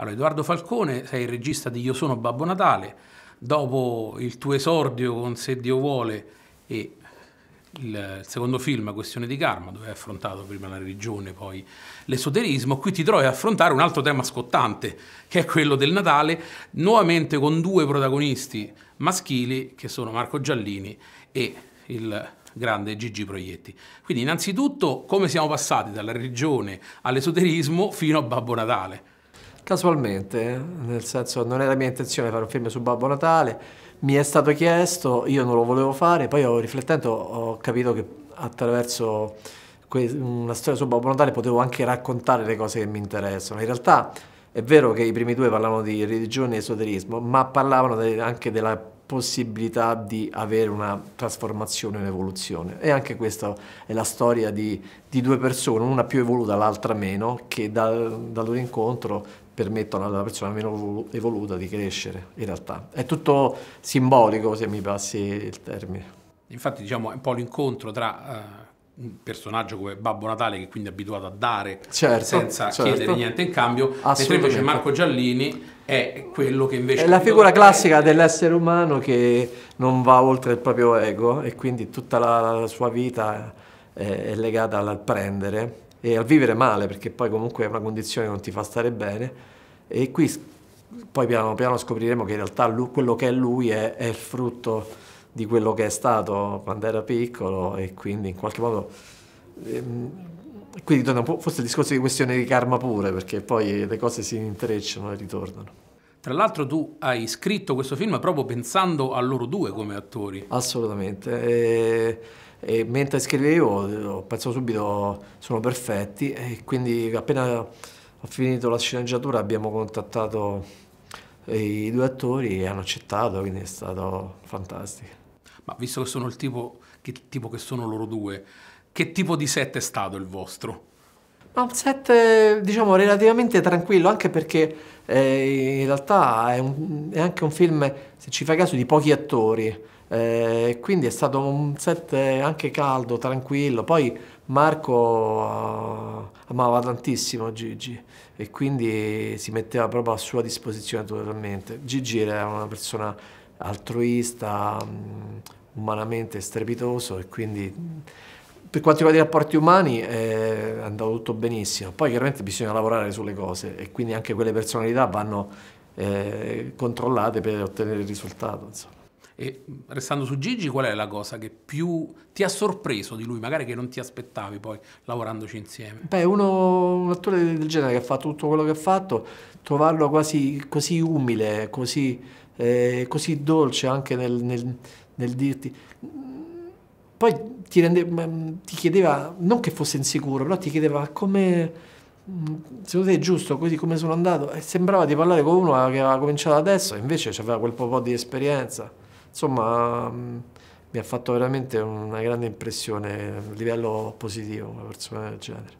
Allora, Edoardo Falcone, sei il regista di Io sono Babbo Natale, dopo il tuo esordio con Se Dio vuole e il secondo film, Questione di Karma, dove hai affrontato prima la religione, e poi l'esoterismo, qui ti trovi a affrontare un altro tema scottante, che è quello del Natale, nuovamente con due protagonisti maschili, che sono Marco Giallini e il grande Gigi Proietti. Quindi innanzitutto come siamo passati dalla religione all'esoterismo fino a Babbo Natale. Casualmente, nel senso non era mia intenzione fare un film su Babbo Natale, mi è stato chiesto, io non lo volevo fare, poi ho, riflettendo ho capito che attraverso una storia su Babbo Natale potevo anche raccontare le cose che mi interessano. In realtà è vero che i primi due parlavano di religione e esoterismo, ma parlavano anche della possibilità di avere una trasformazione, un'evoluzione. E anche questa è la storia di, di due persone, una più evoluta, l'altra meno, che dal, dal loro incontro permettono alla persona meno evoluta di crescere in realtà. È tutto simbolico se mi passi il termine. Infatti diciamo è un po' l'incontro tra... Eh un personaggio come Babbo Natale che quindi è abituato a dare certo, senza certo. chiedere niente in cambio, mentre invece Marco Giallini è quello che invece... È la figura classica dell'essere umano che non va oltre il proprio ego e quindi tutta la, la sua vita è legata al prendere e al vivere male, perché poi comunque è una condizione che non ti fa stare bene. E qui poi piano piano scopriremo che in realtà lui, quello che è lui è, è, il frutto di quello che è stato quando era piccolo e quindi in qualche modo... Ehm, quindi torna un po' forse il discorso di questione di karma pure, perché poi le cose si intrecciano e ritornano. Tra l'altro tu hai scritto questo film proprio pensando a loro due come attori. Assolutamente. E, e mentre scrivevo ho pensato subito sono perfetti e quindi appena ho finito la sceneggiatura abbiamo contattato eh, i due attori e hanno accettato, quindi è stato fantastico. Ma visto che sono il tipo che, tipo che sono loro due, che tipo di set è stato il vostro? Ma un set eh, diciamo relativamente tranquillo, anche perché eh, in realtà è, un, è, anche un film, se ci fai caso, di pochi attori. Eh, quindi è stato un set eh, anche caldo, tranquillo. Poi Marco uh, amava tantissimo Gigi e quindi si metteva proprio a sua disposizione totalmente. Gigi era una persona altruista, um, umanamente strepitoso e quindi mm, per quanto riguarda i rapporti umani è eh, andato tutto benissimo, poi chiaramente bisogna lavorare sulle cose e quindi anche quelle personalità vanno eh, controllate per ottenere il risultato. Insomma. E restando su Gigi, qual è la cosa che più ti ha sorpreso di lui, magari che non ti aspettavi poi lavorandoci insieme? Beh, uno, un attore del genere che ha fatto tutto quello che ha fatto, trovarlo quasi così umile, così, eh, così dolce anche nel, nel, nel dirti poi ti, rende, mm, ti, chiedeva, non che fosse insicuro, però ti chiedeva come, mm, secondo te è giusto così come sono andato? E sembrava di parlare con uno che aveva cominciato adesso, e invece aveva quel po' di esperienza. Insomma, mm, mi ha fatto veramente una grande impressione a livello positivo, una persona del genere.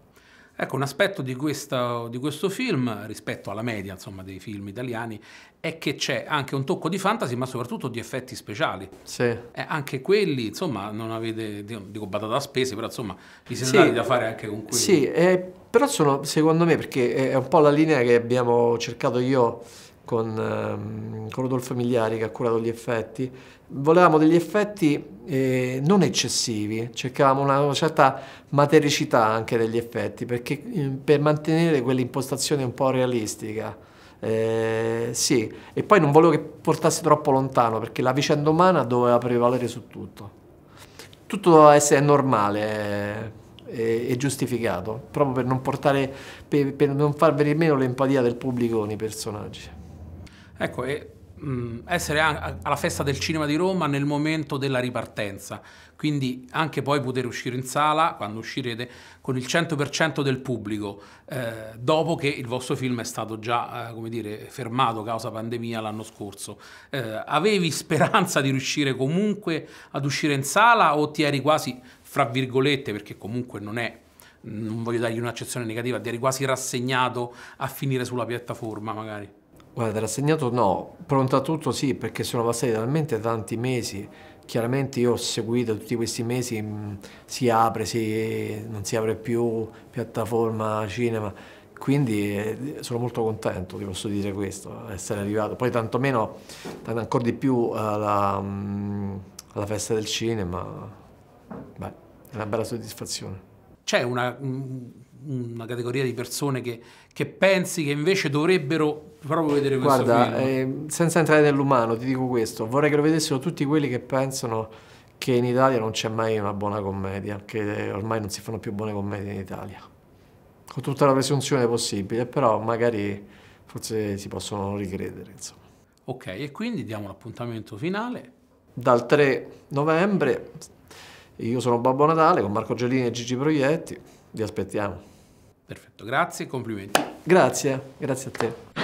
Ecco, un aspetto di, questa, di questo film, rispetto alla media insomma, dei film italiani, è che c'è anche un tocco di fantasy, ma soprattutto di effetti speciali. Sì. Eh, anche quelli, insomma, non avete, dico a spese, però insomma, vi siete sì. da fare anche con quelli. Sì, eh, però sono, secondo me, perché è un po' la linea che abbiamo cercato io con, ehm, con Rodolfo Migliari che ha curato gli effetti, volevamo degli effetti eh, non eccessivi, cercavamo una certa matericità anche degli effetti perché, eh, per mantenere quell'impostazione un po' realistica. Eh, sì, e poi non volevo che portasse troppo lontano perché la vicenda umana doveva prevalere su tutto. Tutto doveva essere normale eh, e, giustificato, proprio per non, portare, per, per non far venire meno l'empatia del pubblico nei personaggi. Ecco, e, mh, essere a, alla festa del cinema di Roma nel momento della ripartenza, quindi anche poi poter uscire in sala, quando uscirete, con il 100% del pubblico, eh, dopo che il vostro film è stato già, eh, come dire, fermato causa pandemia l'anno scorso. Eh, avevi speranza di riuscire comunque ad uscire in sala o ti eri quasi, fra virgolette, perché comunque non è non voglio dargli un'accezione negativa, ti eri quasi rassegnato a finire sulla piattaforma magari. Guarda, rassegnato no, pronto a tutto sì, perché sono passati talmente tanti mesi. Chiaramente io ho seguito tutti questi mesi, mm, si apre, si, non si apre più, piattaforma, cinema, quindi eh, sono molto contento, ti posso dire questo, essere arrivato. Poi tantomeno, tanto ancora di più alla, eh, alla mm, festa del cinema, beh, è una bella soddisfazione. C'è una... Mh mm, una categoria di persone che, che, pensi che invece dovrebbero proprio vedere questo Guarda, eh, senza entrare nell'umano, ti dico questo, vorrei che lo vedessero tutti quelli che pensano che in Italia non c'è mai una buona commedia, che ormai non si fanno più buone commedie in Italia. Con tutta la presunzione possibile, però magari forse si possono ricredere, insomma. Ok, e quindi diamo l'appuntamento finale. Dal 3 novembre io sono Babbo Natale con Marco Gelini e Gigi Proietti. Vi aspettiamo. Perfetto, grazie complimenti. Grazie, grazie a te.